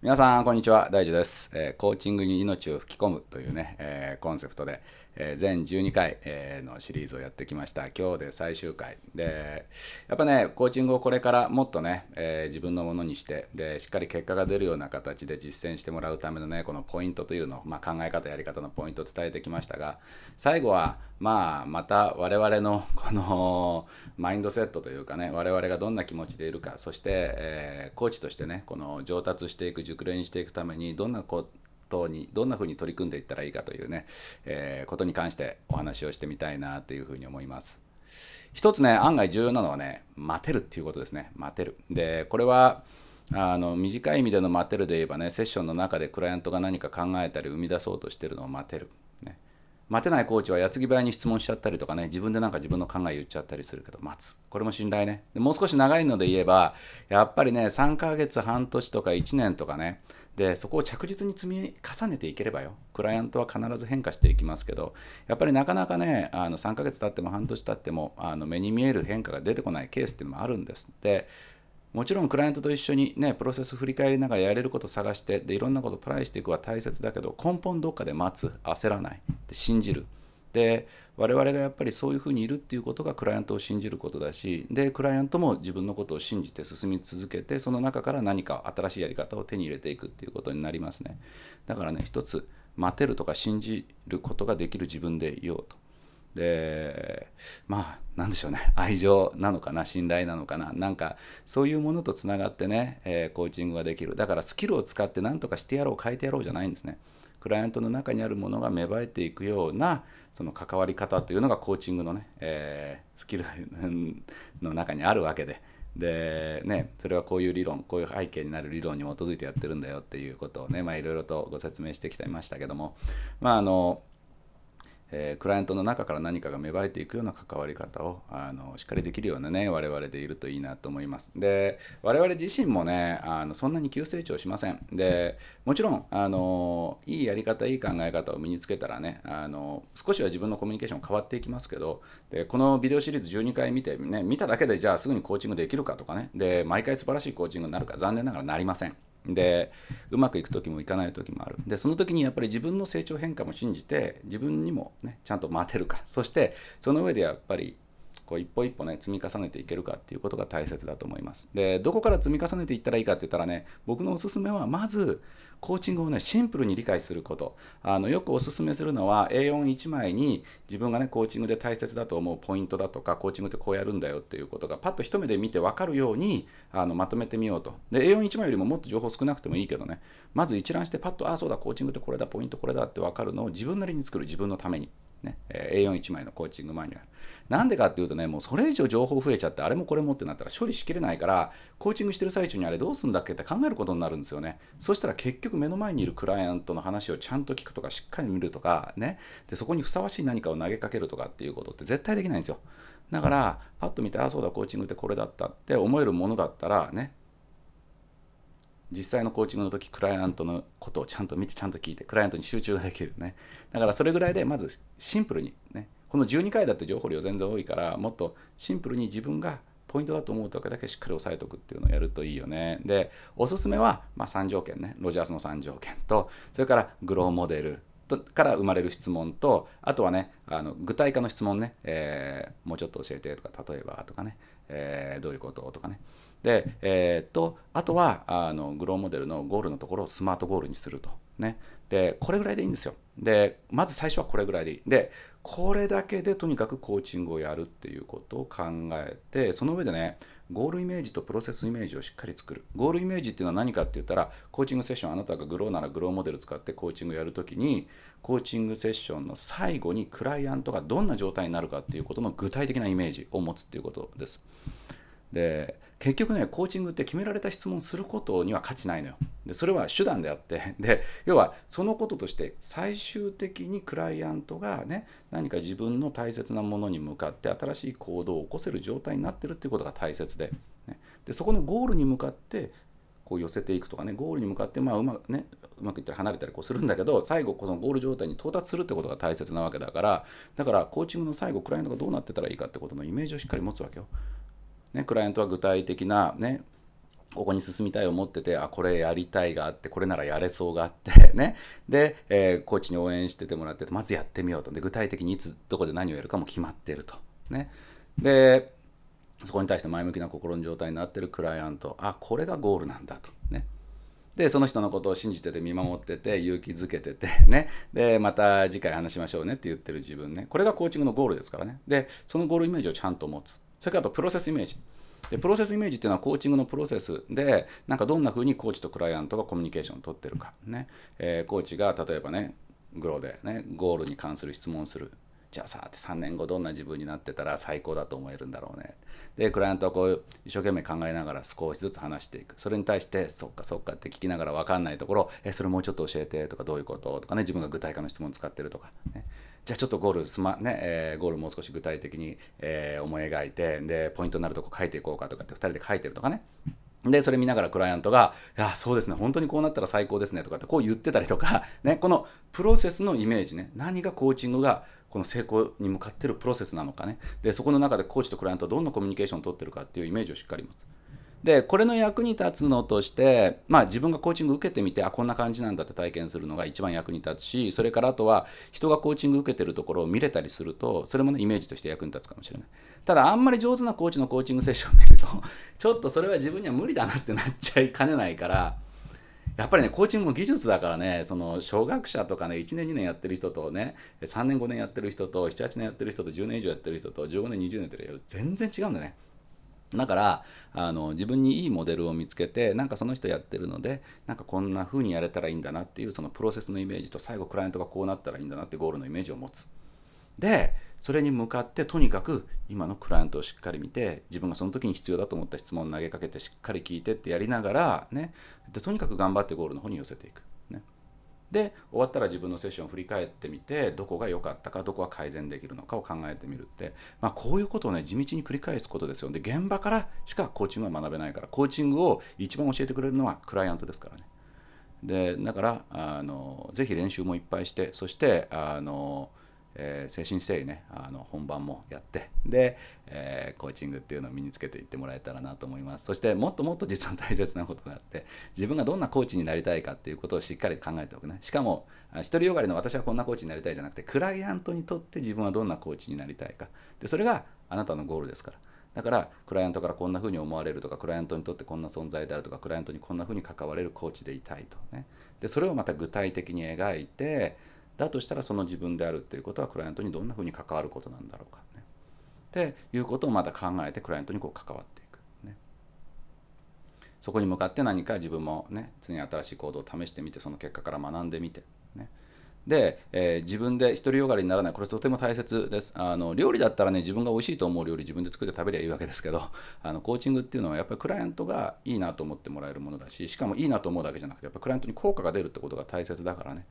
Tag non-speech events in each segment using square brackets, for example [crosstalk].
皆さん、こんにちは。大樹です、えー、コーチングに命を吹き込むというね、えー、コンセプトで、えー、全12回、えー、のシリーズをやってきました。今日で最終回。で、やっぱね、コーチングをこれからもっとね、えー、自分のものにして、で、しっかり結果が出るような形で実践してもらうためのね、このポイントというの、まあ、考え方、やり方のポイントを伝えてきましたが、最後は、まあ、また我々のこのマインドセットというかね、我々がどんな気持ちでいるか、そして、えコーチとしてね、この上達していく、熟練していくために、どんなこう等にどんなふうに取り組んでいったらいいかというね、えー、ことに関してお話をしてみたいなというふうに思います。一つね、案外重要なのはね、待てるっていうことですね。待てる。で、これは、あの短い意味での待てるで言えばね、セッションの中でクライアントが何か考えたり生み出そうとしてるのを待てる。ね、待てないコーチは矢継ぎ早に質問しちゃったりとかね、自分でなんか自分の考え言っちゃったりするけど、待つ。これも信頼ね。でもう少し長いので言えば、やっぱりね、3ヶ月、半年とか1年とかね、でそこを着実に積み重ねていければよクライアントは必ず変化していきますけどやっぱりなかなかねあの3ヶ月経っても半年経ってもあの目に見える変化が出てこないケースっていうのもあるんですでもちろんクライアントと一緒にねプロセス振り返りながらやれること探してでいろんなことトライしていくは大切だけど根本どっかで待つ焦らないで信じるで我々がやっぱりそういうふうにいるっていうことがクライアントを信じることだしでクライアントも自分のことを信じて進み続けてその中から何か新しいやり方を手に入れていくっていうことになりますねだからね一つ待てるとか信じることができる自分でいようとでまあ何でしょうね [laughs] 愛情なのかな信頼なのかななんかそういうものとつながってね、えー、コーチングができるだからスキルを使って何とかしてやろう変えてやろうじゃないんですねクライアントの中にあるものが芽生えていくようなその関わり方というのがコーチングのね、えー、スキルの中にあるわけで。でね、それはこういう理論こういう背景になる理論に基づいてやってるんだよっていうことをねいろいろとご説明してきてましたけどもまああのえー、クライアントの中から何かが芽生えていくような関わり方をあのしっかりできるようなね我々でいるといいなと思いますで我々自身もねあのそんなに急成長しませんでもちろんあのいいやり方いい考え方を身につけたらねあの少しは自分のコミュニケーション変わっていきますけどでこのビデオシリーズ12回見てね見ただけでじゃあすぐにコーチングできるかとかねで毎回素晴らしいコーチングになるか残念ながらなりませんでうまくいく時もいかない時もあるでその時にやっぱり自分の成長変化も信じて自分にも、ね、ちゃんと待てるかそしてその上でやっぱりこう一歩一歩ね積み重ねていけるかっていうことが大切だと思いますでどこから積み重ねていったらいいかって言ったらね僕のおすすめはまずコーチングをねシンプルに理解することあのよくおすすめするのは A41 枚に自分がねコーチングで大切だと思うポイントだとかコーチングってこうやるんだよっていうことがパッと一目で見て分かるようにあのまとめてみようとで A41 枚よりももっと情報少なくてもいいけどねまず一覧してパッとああそうだコーチングってこれだポイントこれだって分かるのを自分なりに作る自分のためにね、A41 枚のコーチングマニュアル。なんでかっていうとね、もうそれ以上情報増えちゃって、あれもこれもってなったら処理しきれないから、コーチングしてる最中にあれどうすんだっけって考えることになるんですよね。そしたら結局目の前にいるクライアントの話をちゃんと聞くとか、しっかり見るとか、ね、でそこにふさわしい何かを投げかけるとかっていうことって絶対できないんですよ。だから、パッと見て、ああ、そうだ、コーチングってこれだったって思えるものだったら、ね、実際のコーチングの時クライアントのことをちゃんと見てちゃんと聞いてクライアントに集中ができるねだからそれぐらいでまずシンプルにねこの12回だって情報量全然多いからもっとシンプルに自分がポイントだと思うとこだけしっかり押さえておくっていうのをやるといいよね。で、おすすめは、まあ、3条件ね、ロジャースの3条件と、それからグローモデル、から生まれる質問と、あとはね、あの具体化の質問ね、えー、もうちょっと教えてとか、例えばとかね、えー、どういうこととかね。で、えー、っと、あとは、あの、グローモデルのゴールのところをスマートゴールにすると。ね。で、これぐらいでいいんですよ。で、まず最初はこれぐらいでいい。で、これだけでとにかくコーチングをやるっていうことを考えて、その上でね、ゴールイメージとプロセスイメージをしっかり作る。ゴールイメージっていうのは何かって言ったら、コーチングセッション、あなたがグローならグローモデル使ってコーチングやるときに、コーチングセッションの最後にクライアントがどんな状態になるかっていうことの具体的なイメージを持つっていうことです。で結局ねコーチングって決められた質問することには価値ないのよでそれは手段であって [laughs] で要はそのこととして最終的にクライアントがね何か自分の大切なものに向かって新しい行動を起こせる状態になってるっていうことが大切で,、ね、でそこのゴールに向かってこう寄せていくとかねゴールに向かってまあうま,、ね、うまくいったら離れたりこうするんだけど最後このゴール状態に到達するってことが大切なわけだからだからコーチングの最後クライアントがどうなってたらいいかってことのイメージをしっかり持つわけよね、クライアントは具体的な、ね、ここに進みたいを持っててあこれやりたいがあってこれならやれそうがあって [laughs] ねで、えー、コーチに応援しててもらってまずやってみようとで具体的にいつどこで何をやるかも決まってるとねでそこに対して前向きな心の状態になってるクライアントあこれがゴールなんだとねでその人のことを信じてて見守ってて勇気づけてて [laughs] ねでまた次回話しましょうねって言ってる自分ねこれがコーチングのゴールですからねでそのゴールイメージをちゃんと持つそれからあとプロセスイメージ。でプロセスイメージっていうのはコーチングのプロセスでなんかどんな風にコーチとクライアントがコミュニケーションを取ってるか、ねえー、コーチが例えばねグローで、ね、ゴールに関する質問をするじゃあさって3年後どんな自分になってたら最高だと思えるんだろうねでクライアントはこう一生懸命考えながら少しずつ話していくそれに対してそっかそっかって聞きながら分かんないところえそれもうちょっと教えてとかどういうこととかね自分が具体化の質問を使ってるとか、ね、じゃあちょっとゴールすま、ねえー、ゴールもう少し具体的に、えー、思い描いてでポイントになるとこ書いていこうかとかって2人で書いてるとかね。で、それ見ながらクライアントが、いや、そうですね、本当にこうなったら最高ですねとかってこう言ってたりとか、[laughs] ね、このプロセスのイメージね、何がコーチングがこの成功に向かってるプロセスなのかね、で、そこの中でコーチとクライアントはどんなコミュニケーションを取ってるかっていうイメージをしっかり持つ。でこれの役に立つのとして、まあ、自分がコーチング受けてみてあこんな感じなんだって体験するのが一番役に立つしそれからあとは人がコーチング受けてるところを見れたりするとそれもねイメージとして役に立つかもしれないただあんまり上手なコーチのコーチングセッションを見ると [laughs] ちょっとそれは自分には無理だなってなっちゃいかねないからやっぱりねコーチングも技術だからねその小学者とかね1年2年やってる人とね3年5年やってる人と78年やってる人と10年以上やってる人と15年20年やってる人全然違うんだねだからあの自分にいいモデルを見つけてなんかその人やってるのでなんかこんな風にやれたらいいんだなっていうそのプロセスのイメージと最後クライアントがこうなったらいいんだなってゴールのイメージを持つ。でそれに向かってとにかく今のクライアントをしっかり見て自分がその時に必要だと思った質問を投げかけてしっかり聞いてってやりながらねでとにかく頑張ってゴールの方に寄せていく。ねで終わったら自分のセッションを振り返ってみてどこが良かったかどこが改善できるのかを考えてみるって、まあ、こういうことをね地道に繰り返すことですよで現場からしかコーチングは学べないからコーチングを一番教えてくれるのはクライアントですからねでだからあのぜひ練習もいっぱいしてそしてあのえー、精神整理ねあの本番もやってで、えー、コーチングっていうのを身につけていってもらえたらなと思いますそしてもっともっと実は大切なことがあって自分がどんなコーチになりたいかっていうことをしっかり考えておくねしかも独りよがりの私はこんなコーチになりたいじゃなくてクライアントにとって自分はどんなコーチになりたいかでそれがあなたのゴールですからだからクライアントからこんな風に思われるとかクライアントにとってこんな存在であるとかクライアントにこんな風に関われるコーチでいたいとねでそれをまた具体的に描いてだとしたらその自分であるっていうことはクライアントにどんなふうに関わることなんだろうかね。っていうことをまた考えてクライアントにこう関わっていく、ね。そこに向かって何か自分もね常に新しい行動を試してみてその結果から学んでみて。ね、で、えー、自分で独りよがりにならないこれとても大切ですあの料理だったらね自分が美味しいと思う料理自分で作って食べりゃいいわけですけど [laughs] あのコーチングっていうのはやっぱりクライアントがいいなと思ってもらえるものだししかもいいなと思うだけじゃなくてやっぱクライアントに効果が出るってことが大切だからね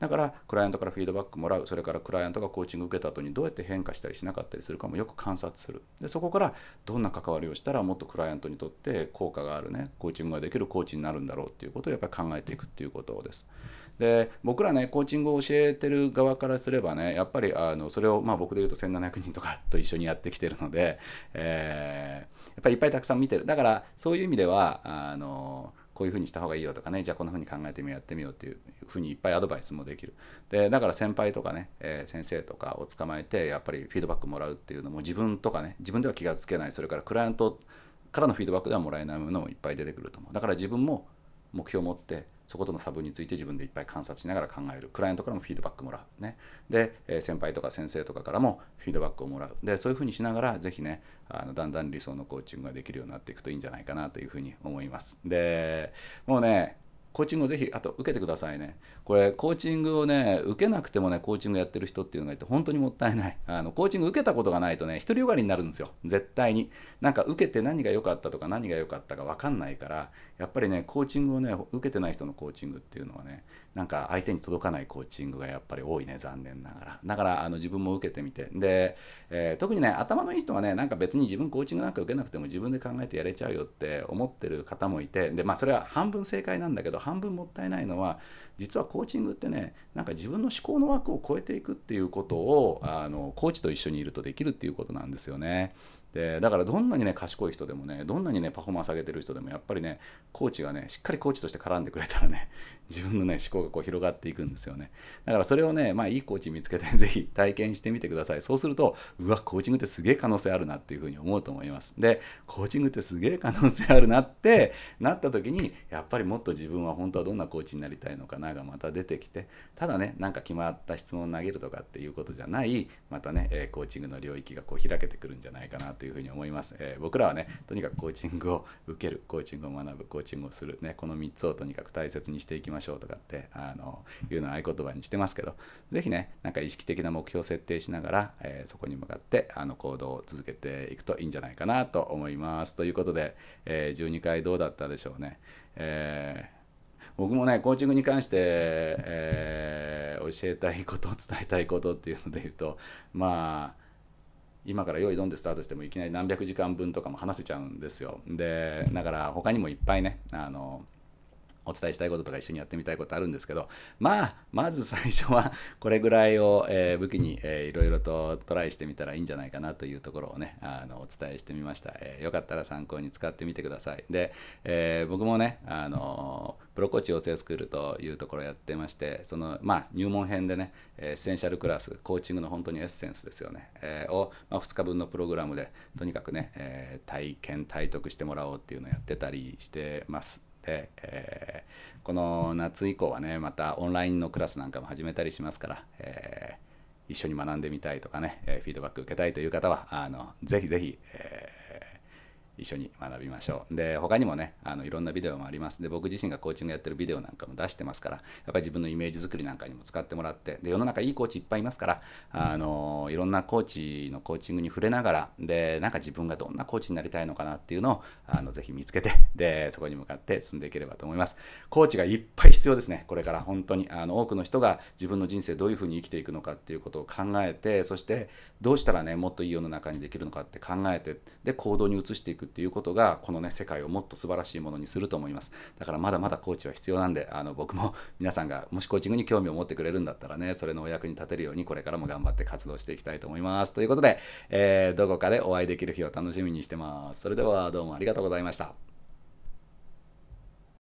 だからクライアントからフィードバックもらうそれからクライアントがコーチング受けた後にどうやって変化したりしなかったりするかもよく観察するでそこからどんな関わりをしたらもっとクライアントにとって効果があるねコーチングができるコーチになるんだろうっていうことをやっぱり考えていくっていうことです。で僕らねコーチングを教えてる側からすればねやっぱりあのそれをまあ僕で言うと1700人とかと一緒にやってきてるので、えー、やっぱりいっぱいたくさん見てるだからそういう意味ではあのこういうふうにした方がいいよとかね、じゃあこんなふうに考えてみようやってみようっていうふうにいっぱいアドバイスもできる。で、だから先輩とかね、えー、先生とかを捕まえて、やっぱりフィードバックもらうっていうのも自分とかね、自分では気がつけない、それからクライアントからのフィードバックではもらえないものもいっぱい出てくると思う。だから自分も目標を持って、そことの差分について自分でいっぱい観察しながら考えるクライアントからもフィードバックもらうねで、え先輩とか先生とかからもフィードバックをもらうでそういうふうにしながら是非ねあのだんだん理想のコーチングができるようになっていくといいんじゃないかなというふうに思いますでもうねコーチングをぜひあと受けてくださいね。これコーチングをね受けなくてもねコーチングやってる人っていうのがいて本当にもったいない。あのコーチング受けたことがないとね独りよがりになるんですよ絶対に。なんか受けて何が良かったとか何が良かったか分かんないからやっぱりねコーチングをね受けてない人のコーチングっていうのはねなんか相手に届かないコーチングがやっぱり多いね残念ながらだからあの自分も受けてみてで、えー、特にね頭のいい人はねなんか別に自分コーチングなんか受けなくても自分で考えてやれちゃうよって思ってる方もいてでまあそれは半分正解なんだけど半分もったいないのは実はコーチングってねなんか自分の思考の枠を超えていくっていうことをあのコーチと一緒にいるとできるっていうことなんですよね。でだからどんなにね賢い人でもねどんなにねパフォーマンス上げてる人でもやっぱりねコーチがねしっかりコーチとして絡んでくれたらね自分のね思考がこう広がっていくんですよねだからそれをねまあいいコーチ見つけて是非 [laughs] 体験してみてくださいそうするとうわコーチングってすげえ可能性あるなっていうふうに思うと思いますでコーチングってすげえ可能性あるなってなった時にやっぱりもっと自分は本当はどんなコーチになりたいのかながまた出てきてただねなんか決まった質問を投げるとかっていうことじゃないまたね、えコーチングの領域がこう開けてくるんじゃないかなというふうに思います、えー、僕らはねとにかくコーチングを受けるコーチングを学ぶコーチングをするねこの3つをとにかく大切にしていきましょうましょうとかってあのいうのを合言葉にしてますけど是非ねなんか意識的な目標を設定しながら、えー、そこに向かってあの行動を続けていくといいんじゃないかなと思いますということで、えー、12回どうだったでしょうね、えー僕もねコーチングに関して、えー、教えたいこと伝えたいことっていうので言うとまあ今から用意ドンでスタートしてもいきなり何百時間分とかも話せちゃうんですよでだから他にもいっぱいねあのお伝えしたいこととか一緒にやってみたいことあるんですけど、まあ、まず最初は [laughs] これぐらいを、え武器に、えいろいろとトライしてみたらいいんじゃないかなというところをね、あのお伝えしてみました、えー、よかったら参考に使ってみてください。で、えー、僕もね、あのプロコーチ養成スクールというところをやってまして、その、まあ、入門編でね、エッセンシャルクラス、コーチングの本当にエッセンスですよね、えを、まあ、2日分のプログラムで、とにかくね、え体験、体得してもらおうっていうのをやってたりしてます。で、えー、この夏以降はねまたオンラインのクラスなんかも始めたりしますから、えー、一緒に学んでみたいとかね、えフィードバック受けたいという方はあのぜひぜひ、え一緒に学びましょう。で、他にもね、あのいろんなビデオもあります。で、僕自身がコーチングやってるビデオなんかも出してますから、やっぱり自分のイメージ作りなんかにも使ってもらって、で、世の中いいコーチいっぱいいますから、あの、いろんなコーチのコーチングに触れながら、で、なんか自分がどんなコーチになりたいのかなっていうのを、あの、ぜひ見つけて、で、そこに向かって進んでいければと思います。コーチがいっぱい必要ですね。これから本当に、あの、多くの人が自分の人生どういうふうに生きていくのかっていうことを考えて、そして、どうしたらね、もっといい世の中にできるのかって考えて、で、行動に移していくっていうことが、このね、世界をもっと素晴らしいものにすると思います。だからまだまだコーチは必要なんで、あの僕も皆さんが、もしコーチングに興味を持ってくれるんだったらね、それのお役に立てるように、これからも頑張って活動していきたいと思います。ということで、えー、どこかでお会いできる日を楽しみにしてます。それではどうもありがとうございました。